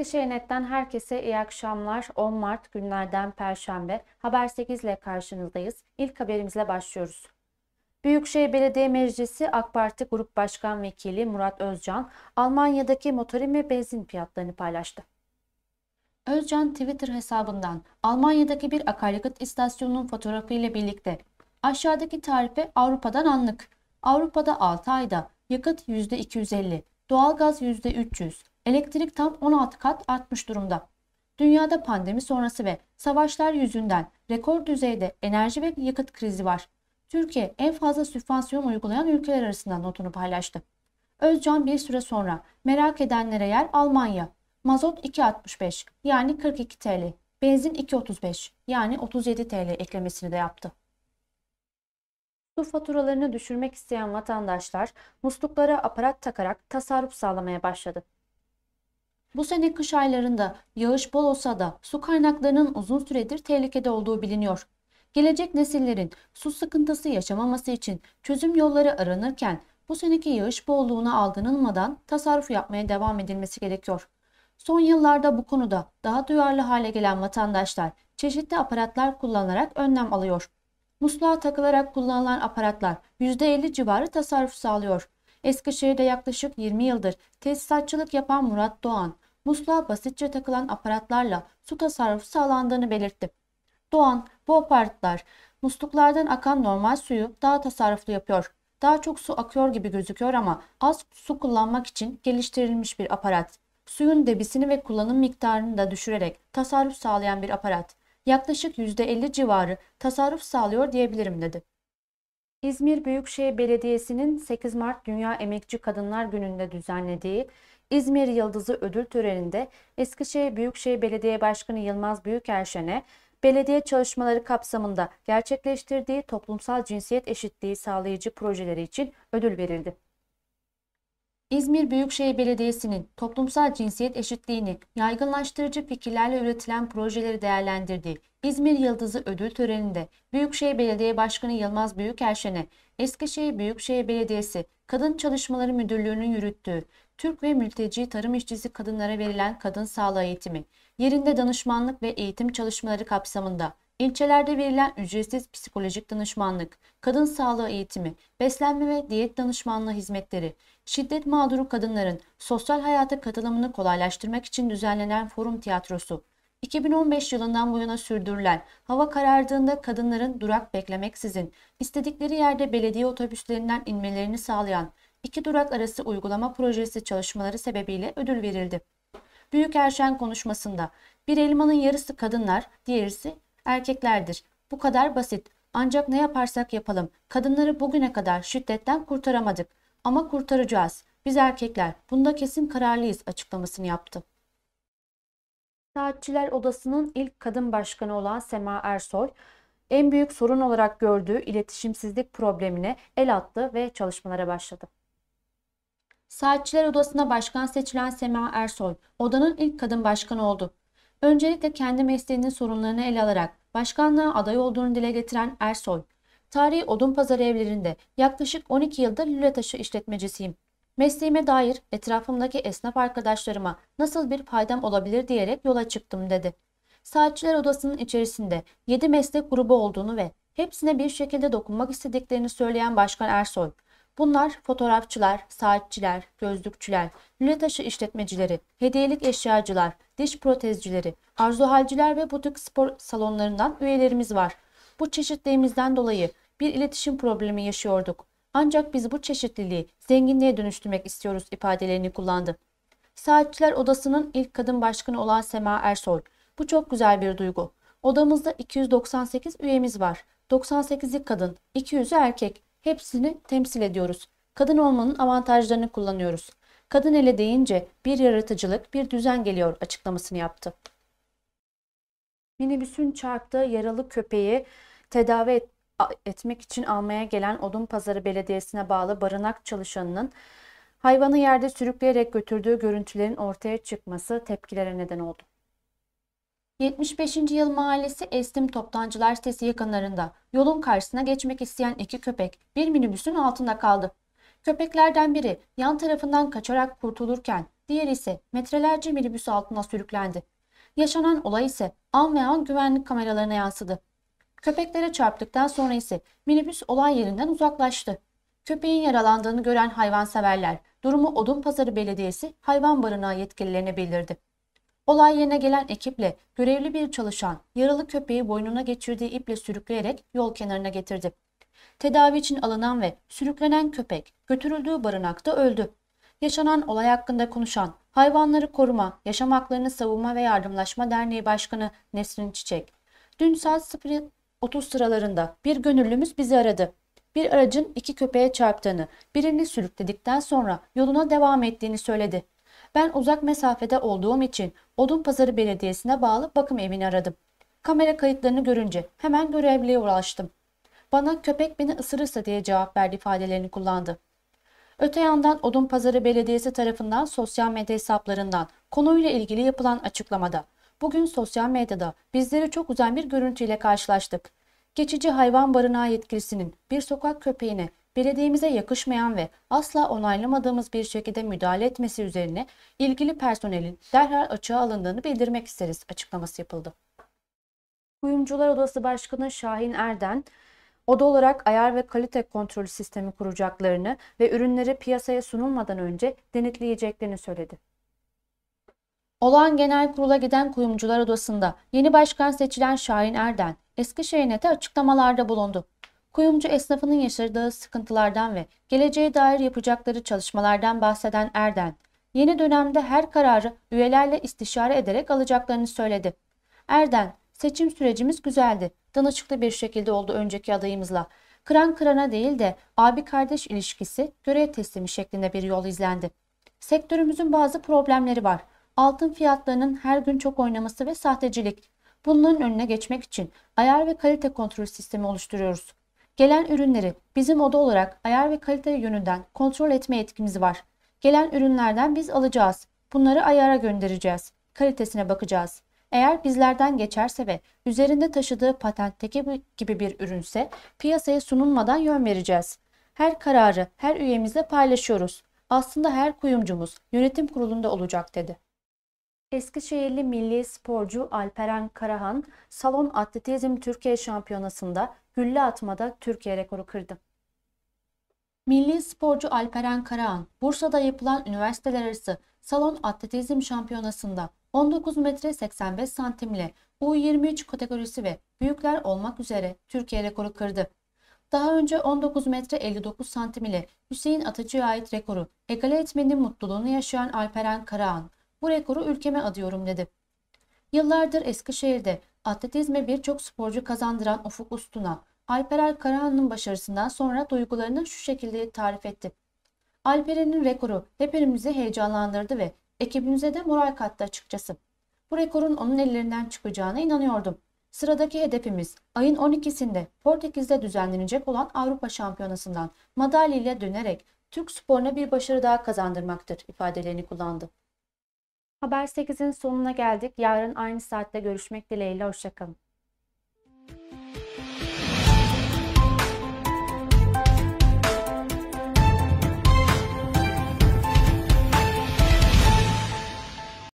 Eskişehir Net'ten herkese iyi akşamlar. 10 Mart günlerden Perşembe. Haber 8 ile karşınızdayız. İlk haberimizle başlıyoruz. Büyükşehir Belediye Meclisi AK Parti Grup Başkan Vekili Murat Özcan, Almanya'daki motorin ve benzin fiyatlarını paylaştı. Özcan Twitter hesabından Almanya'daki bir akaryakıt istasyonunun fotoğrafıyla birlikte aşağıdaki tarife Avrupa'dan anlık. Avrupa'da 6 ayda yakıt %250, doğalgaz %300, Elektrik tam 16 kat artmış durumda. Dünyada pandemi sonrası ve savaşlar yüzünden rekor düzeyde enerji ve yakıt krizi var. Türkiye en fazla sübvansiyon uygulayan ülkeler arasında notunu paylaştı. Özcan bir süre sonra merak edenlere yer Almanya. Mazot 2.65 yani 42 TL, benzin 2.35 yani 37 TL eklemesini de yaptı. Su faturalarını düşürmek isteyen vatandaşlar musluklara aparat takarak tasarruf sağlamaya başladı. Bu sene kış aylarında yağış bol olsa da su kaynaklarının uzun süredir tehlikede olduğu biliniyor. Gelecek nesillerin su sıkıntısı yaşamaması için çözüm yolları aranırken bu seneki yağış bolluğuna aldanılmadan tasarruf yapmaya devam edilmesi gerekiyor. Son yıllarda bu konuda daha duyarlı hale gelen vatandaşlar çeşitli aparatlar kullanarak önlem alıyor. Musluğa takılarak kullanılan aparatlar %50 civarı tasarruf sağlıyor. Eskişehir'de yaklaşık 20 yıldır tesisatçılık yapan Murat Doğan, musluğa basitçe takılan aparatlarla su tasarrufu sağlandığını belirtti. Doğan, bu aparatlar musluklardan akan normal suyu daha tasarruflu yapıyor. Daha çok su akıyor gibi gözüküyor ama az su kullanmak için geliştirilmiş bir aparat. Suyun debisini ve kullanım miktarını da düşürerek tasarruf sağlayan bir aparat. Yaklaşık %50 civarı tasarruf sağlıyor diyebilirim dedi. İzmir Büyükşehir Belediyesi'nin 8 Mart Dünya Emekçi Kadınlar Günü'nde düzenlediği İzmir Yıldızı ödül töreninde Eskişehir Büyükşehir Belediye Başkanı Yılmaz Büyükerşen'e belediye çalışmaları kapsamında gerçekleştirdiği toplumsal cinsiyet eşitliği sağlayıcı projeleri için ödül verildi. İzmir Büyükşehir Belediyesi'nin toplumsal cinsiyet eşitliğini yaygınlaştırıcı fikirlerle üretilen projeleri değerlendirdiği İzmir Yıldızı ödül töreninde Büyükşehir Belediye Başkanı Yılmaz Büyükerşen'e Eskişehir Büyükşehir Belediyesi Kadın Çalışmaları Müdürlüğü'nün yürüttüğü Türk ve mülteci tarım işçisi kadınlara verilen kadın sağlığı eğitimi, yerinde danışmanlık ve eğitim çalışmaları kapsamında İlçelerde verilen ücretsiz psikolojik danışmanlık, kadın sağlığı eğitimi, beslenme ve diyet danışmanlığı hizmetleri, şiddet mağduru kadınların sosyal hayata katılımını kolaylaştırmak için düzenlenen forum tiyatrosu, 2015 yılından bu yana sürdürülen, hava karardığında kadınların durak beklemeksizin, istedikleri yerde belediye otobüslerinden inmelerini sağlayan iki durak arası uygulama projesi çalışmaları sebebiyle ödül verildi. Büyük Erşen konuşmasında bir elmanın yarısı kadınlar, diğerisi erkeklerdir. Bu kadar basit. Ancak ne yaparsak yapalım. Kadınları bugüne kadar şiddetten kurtaramadık. Ama kurtaracağız. Biz erkekler bunda kesin kararlıyız açıklamasını yaptı. Saatçiler Odası'nın ilk kadın başkanı olan Sema Ersoy, en büyük sorun olarak gördüğü iletişimsizlik problemine el attı ve çalışmalara başladı. Saatçiler Odası'na başkan seçilen Sema Ersoy, odanın ilk kadın başkanı oldu. Öncelikle kendi mesleğinin sorunlarını ele alarak başkanlığa aday olduğunu dile getiren Ersoy, tarihi odun Odunpazarı evlerinde yaklaşık 12 yıldır lüle taşı işletmecisiyim. Mesleğime dair etrafımdaki esnaf arkadaşlarıma nasıl bir faydam olabilir diyerek yola çıktım dedi. Saatçiler odasının içerisinde 7 meslek grubu olduğunu ve hepsine bir şekilde dokunmak istediklerini söyleyen Başkan Ersoy, Bunlar fotoğrafçılar, saatçiler, gözlükçüler, lüle işletmecileri, hediyelik eşyacılar, diş protezcileri, arzuhalciler ve butik spor salonlarından üyelerimiz var. Bu çeşitliğimizden dolayı bir iletişim problemi yaşıyorduk. Ancak biz bu çeşitliliği zenginliğe dönüştürmek istiyoruz ifadelerini kullandı. Saatçiler Odası'nın ilk kadın başkanı olan Sema Ersoy. Bu çok güzel bir duygu. Odamızda 298 üyemiz var. 98'i kadın, 200'ü erkek hepsini temsil ediyoruz. Kadın olmanın avantajlarını kullanıyoruz. Kadın ele deyince bir yaratıcılık, bir düzen geliyor açıklamasını yaptı. Minibüsün çarptığı yaralı köpeği tedavi et, etmek için almaya gelen Odunpazarı Belediyesi'ne bağlı barınak çalışanının hayvanı yerde sürükleyerek götürdüğü görüntülerin ortaya çıkması tepkilere neden oldu. 75. Yıl Mahallesi Estim Toptancılar Sitesi yakınlarında yolun karşısına geçmek isteyen iki köpek bir minibüsün altında kaldı. Köpeklerden biri yan tarafından kaçarak kurtulurken diğeri ise metrelerce minibüs altına sürüklendi. Yaşanan olay ise an ve an güvenlik kameralarına yansıdı. Köpeklere çarptıktan sonra ise minibüs olay yerinden uzaklaştı. Köpeğin yaralandığını gören hayvanseverler durumu Odunpazarı Belediyesi hayvan barınağı yetkililerine bildirdi. Olay yerine gelen ekiple görevli bir çalışan yaralı köpeği boynuna geçirdiği iple sürükleyerek yol kenarına getirdi. Tedavi için alınan ve sürüklenen köpek götürüldüğü barınakta öldü. Yaşanan olay hakkında konuşan Hayvanları Koruma, Yaşam Haklarını Savunma ve Yardımlaşma Derneği Başkanı Nesrin Çiçek, dün saat 0.30 sıralarında bir gönüllümüz bizi aradı. Bir aracın iki köpeğe çarptığını, birini sürükledikten sonra yoluna devam ettiğini söyledi. Ben uzak mesafede olduğum için Odunpazarı Belediyesi'ne bağlı bakım evini aradım. Kamera kayıtlarını görünce hemen görevliye ulaştım. Bana köpek beni ısırırsa diye cevap verdi ifadelerini kullandı. Öte yandan Odunpazarı Belediyesi tarafından sosyal medya hesaplarından konuyla ilgili yapılan açıklamada bugün sosyal medyada bizleri çok üzen bir görüntüyle karşılaştık. Geçici hayvan barınağı yetkilisinin bir sokak köpeğine belediyemize yakışmayan ve asla onaylamadığımız bir şekilde müdahale etmesi üzerine ilgili personelin derhal açığa alındığını bildirmek isteriz açıklaması yapıldı. Kuyumcular Odası Başkanı Şahin Erden, oda olarak ayar ve kalite kontrol sistemi kuracaklarını ve ürünleri piyasaya sunulmadan önce denetleyeceklerini söyledi. Olağan Genel Kurula giden Kuyumcular Odası'nda yeni başkan seçilen Şahin Erden, Eskişehir'e de açıklamalarda bulundu. Kuyumcu esnafının yaşadığı sıkıntılardan ve geleceğe dair yapacakları çalışmalardan bahseden Erden, yeni dönemde her kararı üyelerle istişare ederek alacaklarını söyledi. Erden, seçim sürecimiz güzeldi, danışıklı bir şekilde oldu önceki adayımızla. Kıran kırana değil de abi kardeş ilişkisi görev teslimi şeklinde bir yol izlendi. Sektörümüzün bazı problemleri var. Altın fiyatlarının her gün çok oynaması ve sahtecilik. Bunların önüne geçmek için ayar ve kalite kontrol sistemi oluşturuyoruz. Gelen ürünleri bizim oda olarak ayar ve kalite yönünden kontrol etme yetkimiz var. Gelen ürünlerden biz alacağız. Bunları ayara göndereceğiz. Kalitesine bakacağız. Eğer bizlerden geçerse ve üzerinde taşıdığı patentteki gibi bir ürünse piyasaya sunulmadan yön vereceğiz. Her kararı her üyemizle paylaşıyoruz. Aslında her kuyumcumuz yönetim kurulunda olacak dedi. Eskişehirli milli sporcu Alperen Karahan, Salon Atletizm Türkiye Şampiyonası'nda gülle atmada Türkiye rekoru kırdı. Milli sporcu Alperen Karahan, Bursa'da yapılan üniversiteler arası Salon Atletizm Şampiyonası'nda 19 metre 85 santimle U23 kategorisi ve büyükler olmak üzere Türkiye rekoru kırdı. Daha önce 19 metre 59 santim ile Hüseyin Atıcı'ya ait rekoru egale etmenin mutluluğunu yaşayan Alperen Karahan, bu rekoru ülkeme adıyorum dedi. Yıllardır Eskişehir'de atletizme birçok sporcu kazandıran Ufuk Ustuna, Alperer Karahan'ın başarısından sonra duygularını şu şekilde tarif etti. Alperen'in rekoru hepimizi heyecanlandırdı ve ekibimize de moral kattı açıkçası. Bu rekorun onun ellerinden çıkacağına inanıyordum. Sıradaki hedefimiz ayın 12'sinde Portekiz'de düzenlenecek olan Avrupa Şampiyonası'ndan madalya ile dönerek Türk sporuna bir başarı daha kazandırmaktır ifadelerini kullandı. Haber 8'in sonuna geldik. Yarın aynı saatte görüşmek dileğiyle. Hoşçakalın.